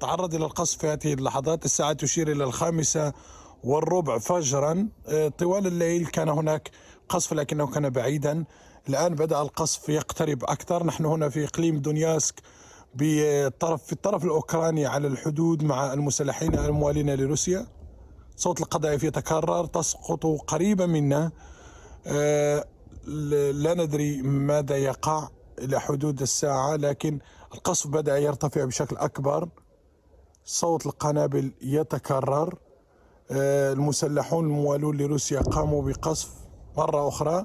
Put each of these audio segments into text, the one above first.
تعرض إلى القصف في هذه اللحظات الساعة تشير إلى الخامسة والربع فجرا آه، طوال الليل كان هناك قصف لكنه كان بعيدا الآن بدأ القصف يقترب أكثر نحن هنا في إقليم دونياسك بالطرف في الطرف الأوكراني على الحدود مع المسلحين الموالين لروسيا صوت القذائف يتكرر تسقط قريبا منا آه، لا ندري ماذا يقع إلى حدود الساعة لكن القصف بدأ يرتفع بشكل أكبر صوت القنابل يتكرر آه، المسلحون الموالون لروسيا قاموا بقصف مرة أخرى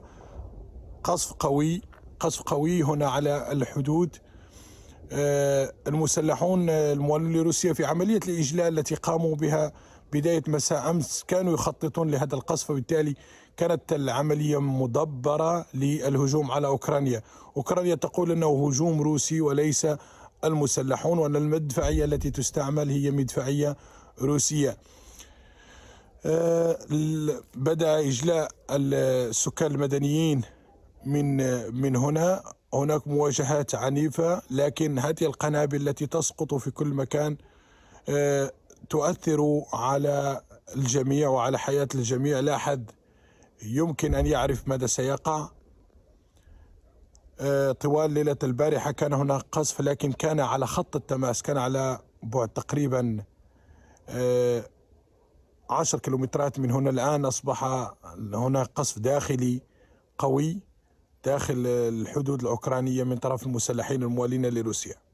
قصف قوي قصف قوي هنا على الحدود آه، المسلحون آه، الموالون لروسيا في عملية الإجلاء التي قاموا بها بداية مساء أمس كانوا يخططون لهذا القصف وبالتالي كانت العملية مدبرة للهجوم على أوكرانيا أوكرانيا تقول أنه هجوم روسي وليس المسلحون وأن المدفعية التي تستعمل هي مدفعية روسية آه، بدأ إجلاء السكان المدنيين من من هنا هناك مواجهات عنيفة لكن هذه القنابل التي تسقط في كل مكان آه، تؤثر على الجميع وعلى حياة الجميع لا أحد يمكن أن يعرف ماذا سيقع آه، طوال ليلة البارحة كان هناك قصف لكن كان على خط التماس كان على بعد تقريبا آه، عشر كيلومترات من هنا الآن أصبح هناك قصف داخلي قوي داخل الحدود الأوكرانية من طرف المسلحين الموالين لروسيا